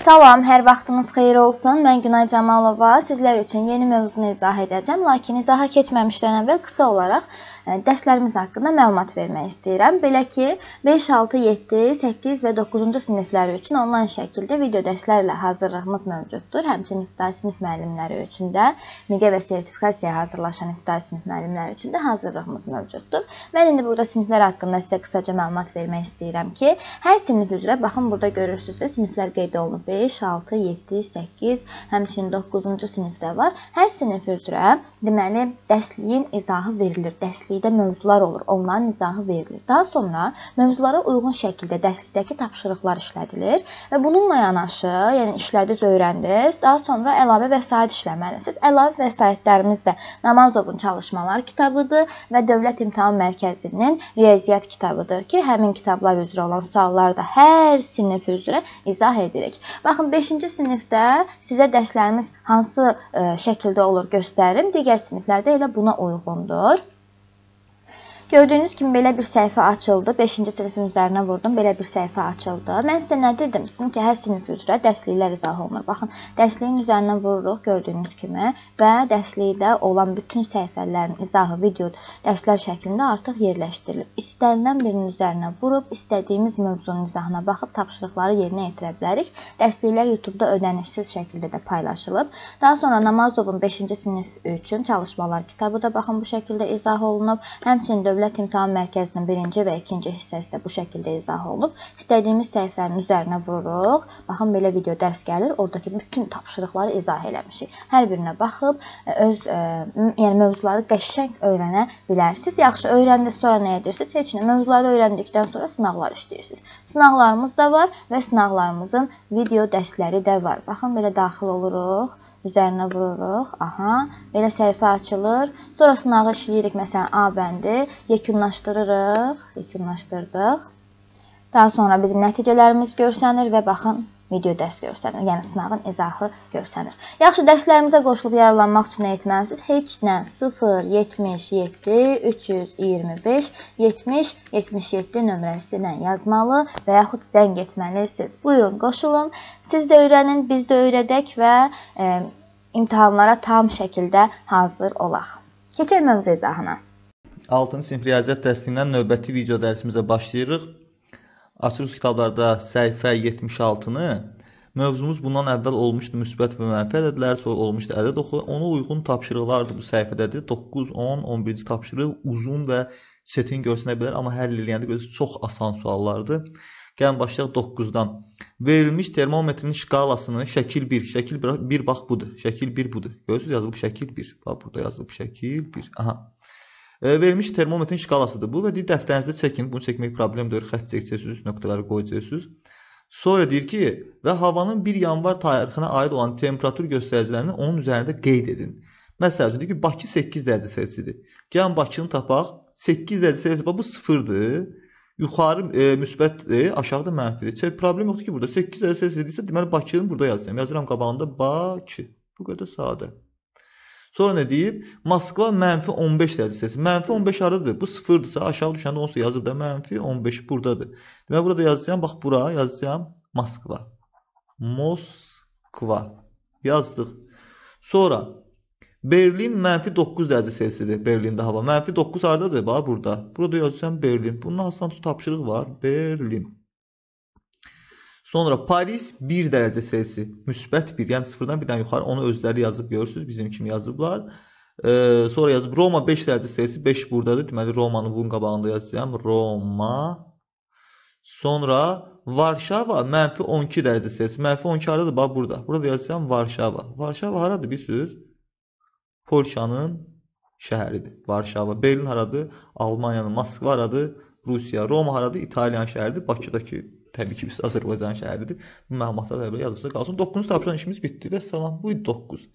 Salam, hər vaxtınız xeyir olsun. Mən Günay Camalova sizlər üçün yeni mövzunu izah edəcəm, lakin izaha keçməmişdən əvvəl qısa olaraq dərslərimiz haqqında məlumat vermək istəyirəm. Belə ki, 5, 6, 7, 8 və 9-cu siniflər üçün onlayn şəkildə video dərslərlə hazırlığımız mövcuddur. Həmçinin ibtidai sinif müəllimləri üçün də MİQ və sertifikasiyaya hazırlaşan ibtidai sinif müəllimləri üçün də hazırlığımız mövcuddur. Mən indi burada siniflər haqqında sizə qısaca məlumat vermək istəyirəm ki, hər sinif üzrə baxın burada görürsüz də siniflər qeyd olunub. 5, 6, 7, 8, həmçinin 9-cu sinifdə var. Hər sinif üzrə deməli dərsliyin izahı verilir. Dərsliyin dərslikdə mövzular olur, onların izahı verilir. Daha sonra mövzulara uyğun şəkildə dərslikdəki tapşırıqlar işlədilir və bununla yanaşı, yəni işlədiniz, öyrəndiniz, daha sonra əlavə vəsait işləməlisiniz. Əlavə vəsaitlərimiz də Namazovun çalışmalar kitabıdır və Dövlət İmtahan Mərkəzinin riyaziyyat kitabıdır ki, həmin kitablar üzrə olan sualları da hər sinif üzrə izah edirik. Baxın 5-ci sinifdə sizə dərslərimiz hansı e, şəkildə olur göstərim. Digər siniflərdə elə buna uyğundur. Gördüyünüz kimi belə bir səhifə açıldı. 5-ci sinifin üzərinə vurdum. Belə bir səhifə açıldı. Mən sizə nə dedim? Dedim ki, hər sinif üzrə dərsliklər izah olunur. Baxın, dərsliyin üzərinə vururuq gördüyünüz kimi və dərslikdə olan bütün səhifələrin izahı video dərslər şəklində artıq yerləşdirilib. İstənilən birinin üzərinə vurub istədiyimiz mövzunun izahına baxıb tapşırıqları yerinə yetirə bilərik. Dərsliklər YouTube-da ödənişsiz şəkildə də paylaşılıb. Daha sonra Namazovun 5-ci sinif üçün çalışmalar kitabı da baxın bu şəkildə izah olunub. Həmçinin dövlət Dövlət İmtahan Mərkəzinin birinci və ikinci hissəsində bu şəkildə izah olunub. İstədiyimiz səhifənin üzərinə vururuq. Baxın belə video dərs gəlir. Ordakı bütün tapşırıqları izah eləmişik. Hər birinə baxıb e, öz ə, e, yəni mövzuları qəşəng öyrənə bilərsiniz. Yaxşı öyrəndikdən sonra nə edirsiniz? Heç nə. Mövzuları öyrəndikdən sonra sınaqlar işləyirsiniz. Sınaqlarımız da var və sınaqlarımızın video dərsləri də var. Baxın belə daxil oluruq üzərinə vururuq. Aha, elə səhifə açılır. Sonra sınağı işləyirik, məsələn, A bəndi yekunlaşdırırıq, yekunlaşdırdıq. Daha sonra bizim nəticələrimiz görsənir və baxın, video dərs görsənir. Yəni sınağın izahı görsənir. Yaxşı, dərslərimizə qoşulub yararlanmaq üçün nə etməlisiniz? Heç nə 0 77 325 70 77 nömrəsi ilə yazmalı və yaxud zəng etməlisiniz. Buyurun, qoşulun. Siz də öyrənin, biz də öyrədək və e, imtahanlara tam şəkildə hazır olaq. Keçək mövzu izahına. 6-cı sinif riyaziyyat dərsindən növbəti video dərsimizə başlayırıq. Açırıq kitablarda səhifə 76-nı. Mövzumuz bundan əvvəl olmuşdu müsbət və mənfi ədədlər, sonra olmuşdu ədəd oxu. Ona uyğun tapşırıqlardır bu səhifədədir. 9, 10, 11-ci tapşırıq uzun və çətin görünə bilər, amma həll eləyəndə görürsüz çox asan suallardır. Gəlin başlayaq 9-dan. Verilmiş termometrin şkalasını şəkil 1, şəkil 1 bax budur. Şəkil 1 budur. Görürsüz yazılıb şəkil 1. Bax burada yazılıb şəkil 1. Aha. E, verilmiş termometrin şkalasıdır bu və deyir dəftərinizdə çəkin. Bunu çəkmək problem deyil. Xətt çəkəcəksiniz, nöqtələri qoyacaqsınız. Sonra deyir ki, və havanın 1 yanvar tarixinə aid olan temperatur göstəricilərini onun üzərində qeyd edin. Məsəl üçün deyir ki, Bakı 8 dərəcə Selsidir. Gəlin Bakını tapaq. 8 dərəcə Selsi bu 0-dır. Yuxarı e, müsbətdir, e, aşağıda mənfidir. Çək problem yoxdur ki, burada 8 əgər səs edirsə, deməli Bakının burada yazacağam. Yəni yazıram qabağında Bakı. Bu qədər sadə. Sonra nə deyib? Moskva mənfi 15 dərəcə Selsi. Mənfi 15 hardadır? Bu 0-dırsa, aşağı düşəndə onsuz yazıb da mənfi 15 buradadır. Deməli burada yazacağam, bax bura yazacağam Moskva. Moskva. Yazdıq. Sonra Berlin mənfi 9 dərəcə Selsidir. Berlində hava. Mənfi 9 hardadır? Bax burada. Burada yazırsan Berlin. Bundan asan tut tapşırıq var. Berlin. Sonra Paris 1 dərəcə Selsi. Müsbət 1. Yəni sıfırdan birdən yuxarı. Onu özləri yazıb görürsüz. Bizim kimi yazıblar. Ee, sonra yazıb Roma 5 dərəcə Selsi. 5 buradadır. Deməli Romanı bunun qabağında yazacağam. Roma. Sonra Varşava mənfi 12 dərəcə Selsi. Mənfi 12 hardadır? Bax burada. Burada yazacağam Varşava. Varşava haradır? Bilirsiniz? Polşanın şəhəridir. Varşava. Berlin haradır? Almaniyanın. Moskva haradır? Rusiya. Roma haradır? İtaliyan şəhəridir. Bakıdakı təbii ki, biz Azərbaycan şəhəridir. Bu məlumatlar hələ yadınızda qalsın. 9-cu tapşırıq işimiz bitdi. Və salam, bu 9.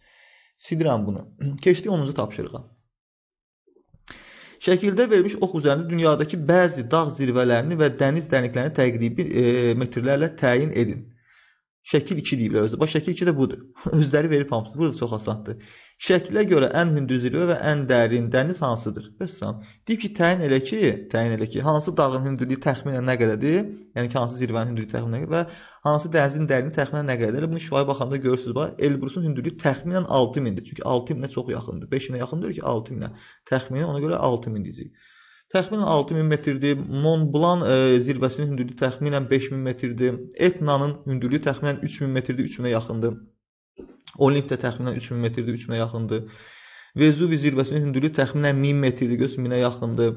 Silirəm bunu. Keçdik 10-cu tapşırığa. Şəkildə verilmiş ox üzərində dünyadakı bəzi dağ zirvələrini və dəniz dəniqlərini təqribi e, metrlərlə təyin edin. Şəkil 2 deyiblər özü. Bax şəkil 2 də budur. Özləri verib hamısı. Burada çox asandır. Şəklə görə ən hündür zirvə və ən dərin dəniz hansıdır? Vəssalam. Deyib ki, təyin elə ki, təyin elə ki, hansı dağın hündürlüyü təxminən nə qədərdir? Yəni ki, hansı zirvənin hündürlüyü təxminən və hansı dənizin dərinliyi təxminən nə qədərdir? Bunu şifaya baxanda görürsüz, bax, Elbrusun hündürlüyü təxminən 6000-dir. Çünki 6000-ə çox yaxındır. 5000-ə yaxındır ki, 6000-ə. Təxminən ona görə 6000 deyəcəyik. Təxminən 6000 metrdir. Mont Blanc e, zirvəsinin hündürlüyü təxminən 5000 metrdir. Etnanın hündürlüyü təxminən 3000 metrdir, 3000-ə yaxındır. Olimp də təxminən 3000 metrdir, 3000-ə yaxındır. Vezuvi zirvəsinin hündürlüyü təxminən 1000 metrdir, göz 1000-ə yaxındır.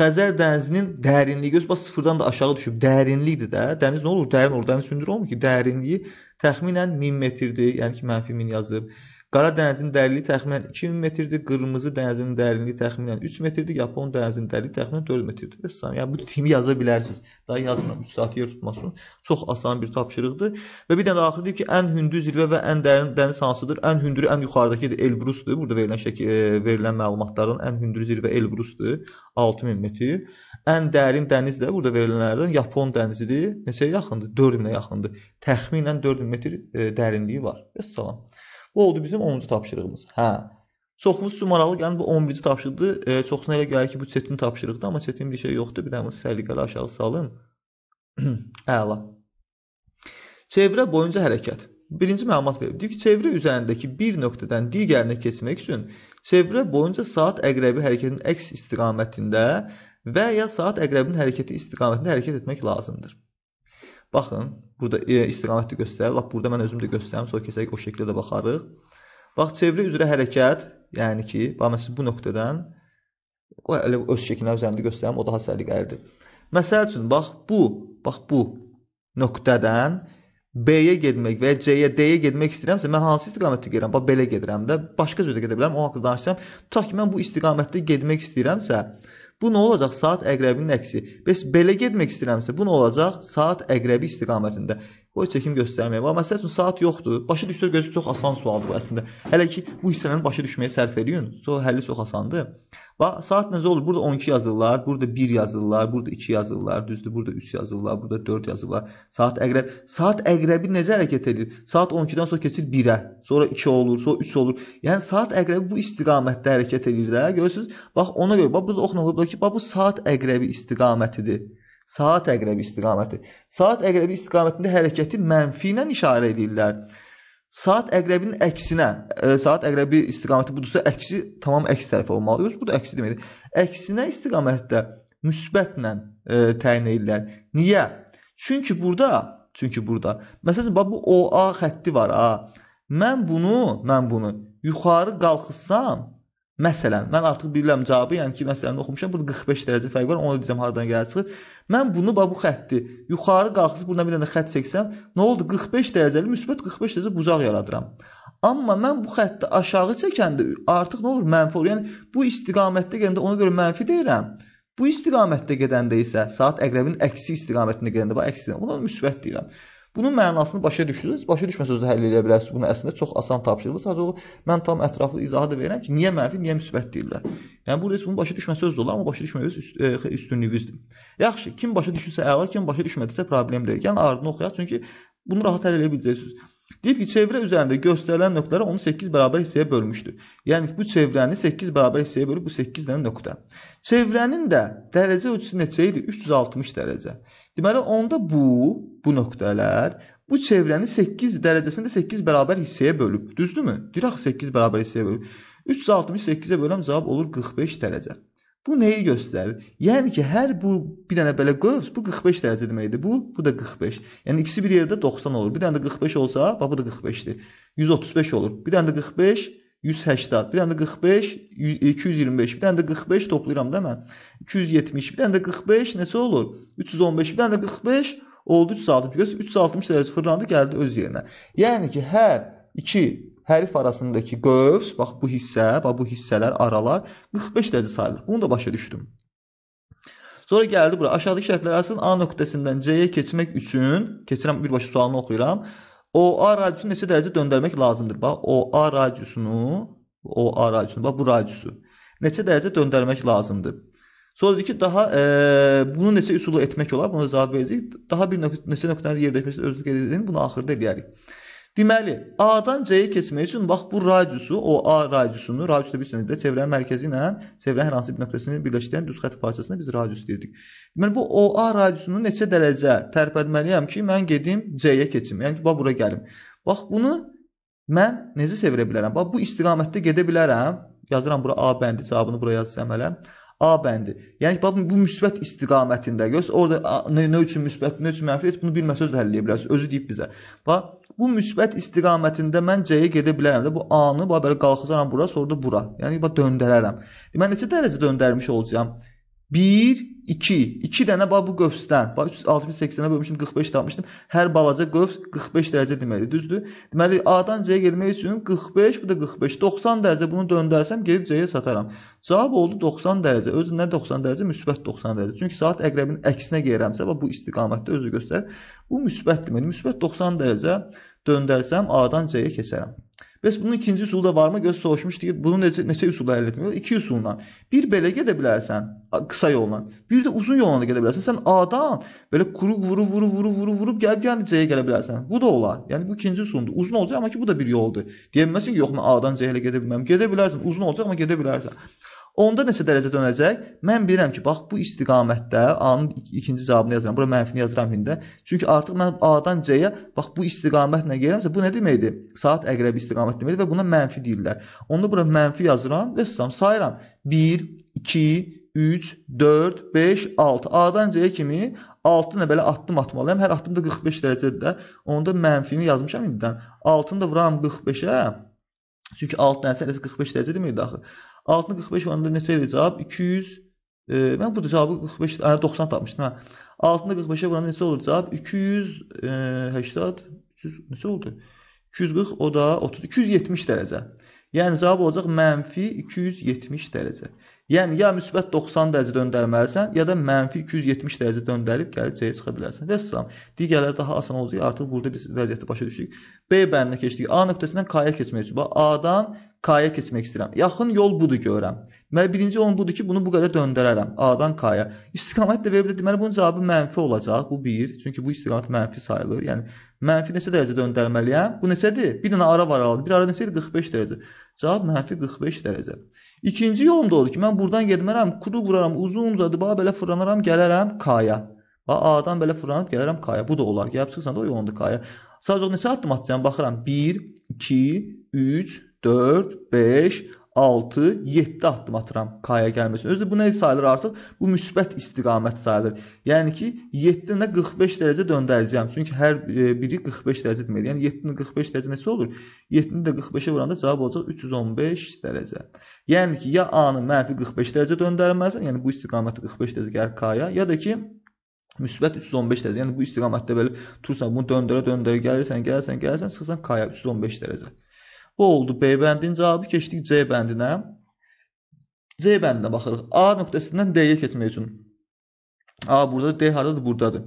Xəzər dənizinin dərinliyi göz bax sıfırdan da aşağı düşüb. Dərinlikdir də. Dəniz nə olur? Dərin olur. Dəniz hündür olmur ki, dərinliyi təxminən 1000 metrdir. Yəni ki, mənfi 1000 yazıb. Qara dənizin dərinliyi təxminən 2000 metrdir, qırmızı dənizin dərinliyi təxminən 3 metrdir, yapon dənizin dərinliyi təxminən 4 metrdir. Vəssalam. Yəni bu timi yaza bilərsiniz. Daha yazmıram 3 saat yer tutmasın. Çox asan bir tapşırıqdır. Və bir dənə axırdır ki, ən hündür zirvə və ən dərin dəniz hansıdır? Ən hündürü ən yuxarıdakıdır, Elbrusdur. Burada verilən şəkil e, verilən məlumatların ən hündür zirvə Elbrusdur, 6000 metr. Ən dərin dəniz də burada verilənlərdən Yapon dənizidir. Neçəyə yaxındır? 4000-ə yaxındır. Təxminən 4000 metr e, dərinliyi var. Vəssalam. Bu oldu bizim 10-cu tapşırığımız. Hə. Çoxumuz üçün maraqlı gələn yəni bu 11-ci tapşırıqdır. E, çoxsuna elə gəlir ki, bu çətin tapşırıqdır, amma çətin bir şey yoxdur. Bir dənə səliqəli aşağı salım. Əla. Çevrə boyunca hərəkət. Birinci məlumat verib. Deyir ki, çevrə üzərindəki bir nöqtədən digərinə keçmək üçün çevrə boyunca saat əqrəbi hərəkətinin əks istiqamətində və ya saat əqrəbinin hərəkəti istiqamətində hərəkət etmək lazımdır. Baxın, burada e, istiqamətli göstərir. Lap burada mən özüm də göstərim. Sonra keçək o şəkildə də baxarıq. Bax, çevri üzrə hərəkət, yəni ki, bax mən siz bu nöqtədən qoy elə öz şəklinə üzərində göstərim, o daha səliqəlidir. Məsəl üçün bax bu, bax bu nöqtədən B-yə getmək və ya C-yə, D-yə getmək istəyirəmsə, mən hansı istiqamətdə gedirəm? Bax belə gedirəm də, başqa cürdə gedə bilərəm, o haqqda danışacağam. Tutaq ki, mən bu istiqamətdə getmək istəyirəmsə, Bu nə olacaq? Saat əqrəbinin əksi. Bəs belə getmək istəyirəmsə, bu nə olacaq? Saat əqrəbi istiqamətində. Qoy çəkim göstərməyə. Və məsəl üçün saat yoxdur. Başa düşsə gözü çox asan sualdır bu əslində. Hələ ki bu hissələri başa düşməyə sərf eləyin. So həlli çox asandır. Və saat necə olur? Burada 12 yazırlar, burada 1 yazırlar, burada 2 yazırlar, düzdür? Burada 3 yazırlar, burada 4 yazırlar. Saat əqrəb. Saat əqrəbi necə hərəkət edir? Saat 12-dən sonra keçir 1-ə, sonra 2 olur, sonra 3 olur. Yəni saat əqrəbi bu istiqamətdə hərəkət edir də. Görürsüz? Bax ona görə bax burada oxuna qoyublar ki, bax bu saat əqrəbi istiqamətidir. Saat əqrəbi istiqaməti. Saat əqrəbi istiqamətində hərəkəti mənfi ilə işarə edirlər. Saat əqrəbinin əksinə, e, saat əqrəbi istiqaməti budursa, əksi tamam əks tərəf olmalı. Yox, bu da əksi deməkdir. Əksinə istiqamətdə müsbətlə e, təyin edirlər. Niyə? Çünki burada, çünki burada. Məsələn, bax bu OA xətti var ha. Mən bunu, mən bunu yuxarı qalxıssam, Məsələn, mən artıq bilirəm cavabı, yəni ki, məsələni oxumuşam. Burada 45 dərəcə fərq var. Onu deyəcəm hardan gəlir çıxır. Mən bunu bax bu xətti yuxarı qalxıb buradan bir dənə xətt çəksəm, nə oldu? 45 dərəcəli müsbət 45 dərəcə bucaq yaradıram. Amma mən bu xətti aşağı çəkəndə artıq nə olur? Mənfi olur. Yəni bu istiqamətdə gedəndə ona görə mənfi deyirəm. Bu istiqamətdə gedəndə isə saat əqrəbin əksi istiqamətində gedəndə bax əksi. Buna müsbət deyirəm. Bunun mənasını başa düşürsünüz, başa düşməsəz də həll edə bilərsiniz. Bunu əslində çox asan tapşırılır. Sadəcə o mən tam ətraflı izahı da verirəm ki, niyə mənfi, niyə müsbət deyirlər. Yəni burada heç bunu başa düşməsəz də olar, amma başa düşməyiniz üst, e, üstünlüyünüzdür. Yaxşı, kim başa düşürsə əla, kim başa düşmədisə problem deyil. Yəni ardını oxuyaq, çünki bunu rahat həll edə biləcəksiniz. Deyir ki, çevrə üzərində göstərilən nöqtələri onu 8 bərabər hissəyə bölmüşdür. Yəni bu çevrəni 8 bərabər hissəyə bölüb bu 8 dənə nöqtə. Çevrənin də dərəcə ölçüsü neçə idi? 360 dərəcə. Deməli onda bu, bu nöqtələr bu çevrəni 8 dərəcəsində 8 bərabər hissəyə bölüb. Düzdürmü? Deyir axı 8 bərabər hissəyə bölüb. 368-ə böləm cavab olur 45 dərəcə. Bu nəyi göstərir? Yəni ki, hər bu bir dənə belə qövs bu 45 dərəcə deməkdir. Bu, bu da 45. Yəni ikisi bir yerdə 90 olur. Bir dənə də 45 olsa, bax bu da 45-dir. 135 olur. Bir dənə də 45 180, bir dənə də 45, 100, 225, bir dənə də 45 toplayıram da mən. 270, bir dənə də 45 neçə olur? 315, bir dənə də 45 oldu 360. Görürsüz 360 dərəcə fırlandı, gəldi öz yerinə. Yəni ki, hər iki hərf arasındakı qövs, bax bu hissə, bax bu hissələr, aralar 45 dərəcə sayılır. Bunu da başa düşdüm. Sonra gəldi bura. Aşağıdakı şərtlər arasında A nöqtəsindən C-yə keçmək üçün, keçirəm birbaşa sualını oxuyuram. OA radiusunu neçə dərəcə döndərmək lazımdır? Bax, OA radiusunu, OA radiusunu, bax bu radiusu neçə dərəcə döndərmək lazımdır? Sonra dedi ki, daha e, bunu neçə üsulu etmək olar? Buna cavab verəcək. Daha bir nöqtə, neçə nöqtənin yerləşməsi özlük edildiğini bunu axırda eləyərik. Deməli, A-dan C-yə keçmək üçün bax bu radiusu, o A radiusunu, radius da bilirsiniz də çevrənin mərkəzi ilə çevrənin hər hansı bir nöqtəsini birləşdirən düz xətt parçasına biz radius deyirdik. Deməli bu OA radiusunu neçə dərəcə tərpətməliyəm ki, mən gedim C-yə keçim. Yəni ki, bax bura gəlim. Bax bunu mən necə sevirə bilərəm? Bax bu istiqamətdə gedə bilərəm. Yazıram bura A bəndi cavabını bura yazsam hələ. A bəndi. Yəni babın bu müsbət istiqamətində göz orada nə, nə üçün müsbət, nə üçün mənfi, heç bunu bilməsə özü də həll edə bilərsiz. Özü deyib bizə. Bax, bu müsbət istiqamətində mən C-yə gedə bilərəm də. Bu A-nı bax belə qalxacaram bura, sonra da bura. Yəni bax döndərərəm. Deməli neçə dərəcə döndərmiş olacağam? 1 2, 2 dənə bax bu qövsdən, bax 6080-ə bölmüşdüm, 45 tapmışdım. Hər balaca qövs 45 dərəcə deməkdir, düzdür? Deməli A-dan C-yə getmək üçün 45, bu da 45, 90 dərəcə bunu döndərsəm gedib C-yə sataram. Cavab oldu 90 dərəcə. Özü nə 90 dərəcə? Müsbət 90 dərəcə. Çünki saat əqrəbinin əksinə gedirəmsə, bax bu istiqamətdə özü göstərir. Bu müsbət deməkdir. Müsbət 90 dərəcə döndərsəm A-dan C-yə keçərəm. Ve bunun ikinci usulü varma göz soğuşmuş diye Bunu neçe, neçe usulda elde etmiyor? İki usulundan. Bir belə gedə bilərsən qısa yolla. Bir de uzun yolla gedə bilərsən. Sən A-dan kuru vuru vuru vuru vuru vurub gəlib gel c gelebilirsen Bu da olar. yani bu ikinci usuldur. Uzun olacak ama ki bu da bir yoldu Deyəməzsən ki yox mən A-dan C-yə Uzun olacak ama gidebilirsin. Onda neçə dərəcə dönəcək? Mən bilirəm ki, bax bu istiqamətdə A-nın ikinci cavabını yazıram. Bura mənfini yazıram hində. Çünki artıq mən A-dan C-yə bax bu istiqamətlə gəlirəmsə bu nə deməkdir? Saat əqrəbi istiqamət deməkdir və buna mənfi deyirlər. Onda bura mənfi yazıram və sizam sayıram. 1, 2, 3, 4, 5, 6. A-dan C-yə kimi 6 nə belə addım atmalıyam. Hər addımda 45 dərəcədir də. Onda mənfini yazmışam indidən. 6-nı da vuram 45-ə. Çünki 6 nəsə 45 dərəcə deməkdir axı. Altını 45 olanda neçə idi cavab? 200. E, mən burada cavabı 45, ə, 90 tapmışdım. Hə. Altını 45-ə vuranda neçə olur cavab? 280, 300 e, neçə oldu? 240 o da 30, 270 dərəcə. Yəni cavab olacaq mənfi 270 dərəcə. Yəni ya müsbət 90 dərəcə döndərməlisən, ya da mənfi 270 dərəcə döndərib gəlib C-yə çıxa bilərsən. Vəssalam. Digərləri daha asan olacaq. Artıq burada biz vəziyyəti başa düşdük. B bəndinə keçdik. A nöqtəsindən K-ya keçmək üçün. A-dan K-ya keçmək istəyirəm. Yaxın yol budur görürəm. Deməli birinci yolum budur ki, bunu bu qədər döndərərəm A-dan K-ya. İstiqamət də verib də deməli bunun cavabı mənfi olacaq. Bu 1, çünki bu istiqamət mənfi sayılır. Yəni mənfi neçə dərəcə döndərməliyəm? Bu neçədir? Bir dənə ara var aralıdır. Bir ara neçədir? 45 dərəcə. Cavab mənfi 45 dərəcə. İkinci yolum da odur ki, mən buradan getmərəm, kuru vuraram, uzun-uzadı bağa belə fırlanaram, gələrəm K-ya. A-dan belə fırlanıb gələrəm K-ya. Bu da olar. Gəlib çıxsan da o yolunda K-ya. Sadəcə neçə addım atacağam baxıram. 1, 2, 3, 4, 5, 6, 7 addım atıram K-ya gəlməsin. Özü bu nə sayılır artıq? Bu müsbət istiqamət sayılır. Yəni ki, 7-nə 45 dərəcə döndərəcəyəm. Çünki hər e, biri 45 dərəcə deməkdir. Yəni 7-ni 45 dərəcə neçə olur? 7-ni də 45-ə vuranda cavab olacaq 315 dərəcə. Yəni ki, ya A-nı mənfi 45 dərəcə döndərməlisən, yəni bu istiqaməti 45 dərəcə gəlir K-ya, ya da ki, müsbət 315 dərəcə. Yəni bu istiqamətdə belə tursan, bunu döndərə döndərə gəlirsən, gəlirsən, gəlirsən, çıxırsan K-ya 315 dərəcə. Bu oldu B bəndinin cavabı. Keçdik C bəndinə. C bəndinə baxırıq. A nöqtəsindən D-yə keçmək üçün. A burdadır, D hardadır? Burdadır.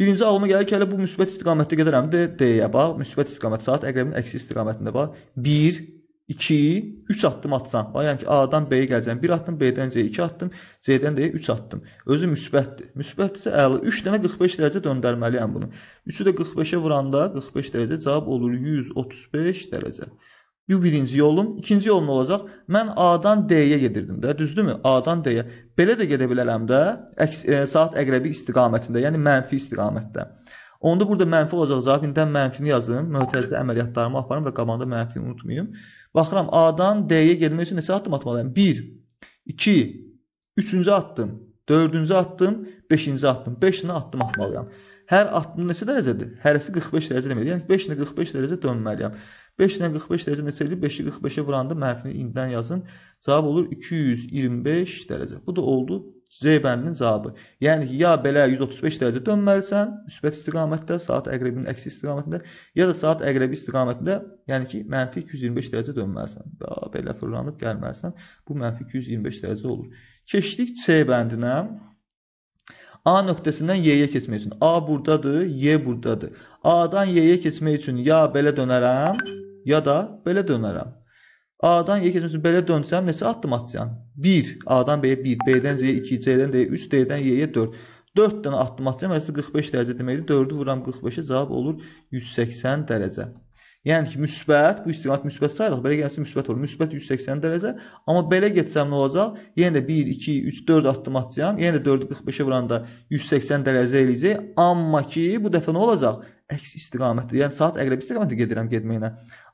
Birinci ağlıma gəlir ki, hələ bu müsbət istiqamətdə gedirəm də D-yə bax. Müsbət istiqamət saat əqrəbin əksi istiqamətində bax. 1 2, 3 addım atsan, yəni ki, A-dan B-yə gələcəm, 1 addım, B-dən C-yə 2 addım, C-dən D-yə 3 addım. Özü müsbətdir. Müsbətdirsə əli 3 dənə 45 dərəcə döndərməliyəm bunu. 3-ü də 45-ə vuranda 45 dərəcə cavab olur 135 dərəcə. Bu birinci yolum, ikinci yolum olacaq. Mən A-dan D-yə gedirdim də, düzdürmü? A-dan D-yə. Belə də gedə bilərəm də, əks, e, saat əqrəbi istiqamətində, yəni mənfi istiqamətdə. Onda burada mənfi olacaq cavab. İndi mənfini yazım, möhtəzli əməliyyatlarımı aparım və qabanda mənfini unutmayım. Baxıram A-dan D-yə getmək üçün neçə addım atmalıyam? 1, 2, 3-cü addım, 4-cü addım, 5-ci addım. 5 dənə addım atmalıyam. Hər addım neçə dərəcədir? Hərəsi 45 dərəcə deməkdir. Yəni 5 ilə 45 dərəcə dönməliyəm. 5 ilə 45 dərəcə neçə edir? 5-i 45-ə vuranda mənfini indidən yazın. Cavab olur 225 dərəcə. Bu da oldu C bəndinin cavabı. Yəni ki, ya belə 135 dərəcə dönməlisən, müsbət istiqamətdə, saat əqrəbinin əksi istiqamətində, ya da saat əqrəbi istiqamətində, yəni ki, mənfi 225 dərəcə dönməlisən. Ya belə fırlanıb gəlməlisən, bu mənfi 225 dərəcə olur. Keçdik C bəndinə. A nöqtəsindən Y'ye yə keçmək üçün. A buradadır, Y buradadır. A'dan Y'ye y keçmək üçün ya belə dönərəm, ya da belə dönərəm. A-dan Y keçmək üçün belə dönsəm neçə addım atacağam? 1. A-dan B-yə 1, B-dən C-yə 2, C-dən D-yə 3, D-dən Y-yə 4. 4 dənə addım atacağam. Əslində 45 dərəcə deməkdir. 4-ü vuram 45-ə cavab olur 180 dərəcə. Yəni ki, müsbət, bu istiqamət müsbət sayılır. Belə gəlsə müsbət olur. Müsbət 180 dərəcə. Amma belə getsəm nə olacaq? Yenə də 1, 2, 3, 4 addım atacağam. Yenə də 4-ü 45-ə vuranda 180 dərəcə eləyəcək. Amma ki, bu dəfə nə olacaq? əks istiqamətdə, yəni saat əqrəb istiqamətə gedirəm getməyinə.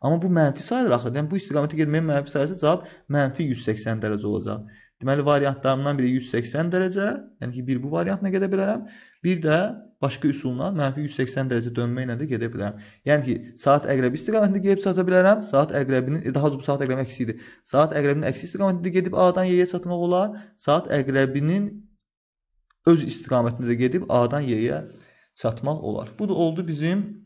Amma bu mənfi sayılır axı. Yəni bu istiqamətə getməyin mənfi sayısı cavab mənfi 180 dərəcə olacaq. Deməli variantlarımdan biri 180 dərəcə, yəni ki, bir bu variantla gedə bilərəm, bir də başqa üsulla mənfi 180 dərəcə dönməklə də gedə bilərəm. Yəni ki, saat əqrəbi istiqamətində gedib çata bilərəm. Saat əqrəbinin e, daha doğrusu saat əqrəbinin əksi idi. Saat əqrəbinin əksi istiqamətində gedib A-dan Y-yə çatmaq olar. Saat əqrəbinin öz istiqamətində də gedib A-dan Y-yə çatmaq olar. Bu da oldu bizim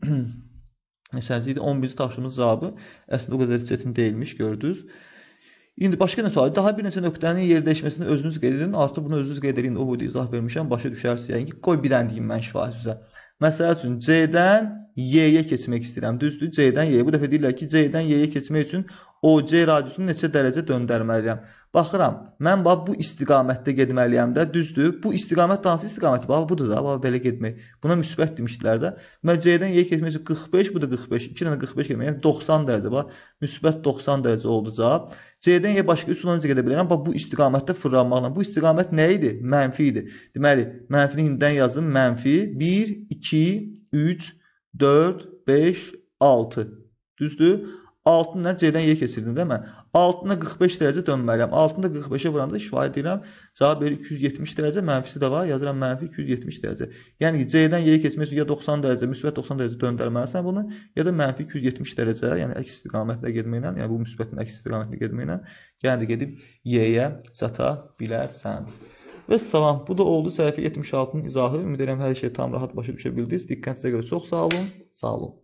neçənci idi? 11-ci tapşırığımız cavabı. Əslində o qədər çətin deyilmiş, gördünüz. İndi başqa nə sual? Daha bir neçə nöqtənin yer dəyişməsini özünüz qeyd edin. Artıq bunu özünüz qeyd edin. O boyda izah vermişəm. Başa düşərsiniz. Yəni ki, qoy bir dənə deyim mən şifahi sizə. Məsəl üçün C-dən Y-yə keçmək istəyirəm. Düzdür? C-dən Y-yə. Bu dəfə deyirlər ki, C-dən Y-yə keçmək üçün OC radiusunu neçə dərəcə döndərməliyəm? Baxıram, mən bax bu istiqamətdə getməliyəm də, düzdür? Bu istiqamət hansı istiqamətdir? Bax budur da, bax belə getmək. Buna müsbət demişdilər də. Mən C-dən Y keçmək 45, bu da 45. 2 dənə 45 getmək, yəni 90 dərəcə bax. Müsbət 90 dərəcə oldu cavab. C-dən Y başqa üsulla necə gedə bilərəm? Bax bu istiqamətdə fırlanmaqla. Bu istiqamət nə idi? Mənfi idi. Deməli, mənfini indidən yazın. Mənfi 1, 2, 3, 4, 5, 6. Düzdür? 6-dan C-dən Y keçirdim də mən. 6-na 45 dərəcə dönməliyəm. 6-da 45-ə vuranda ifadə edirəm. Cavab verir 270 dərəcə, mənfisi də var. Yazıram mənfi 270 dərəcə. Yəni C-dən Y keçmək üçün ya 90 dərəcə, müsbət 90 dərəcə döndərməlisən bunu, ya da mənfi 270 dərəcə, yəni əks istiqamətlə getməklə, yəni bu müsbətin əks istiqamətlə getməklə yəni gedib Y-yə çata bilərsən. Və salam. Bu da oldu səhifə 76-nın izahı. Ümid edirəm hər şey tam rahat başa düşə bildiniz. Diqqətinizə görə çox sağ olun. Sağ olun.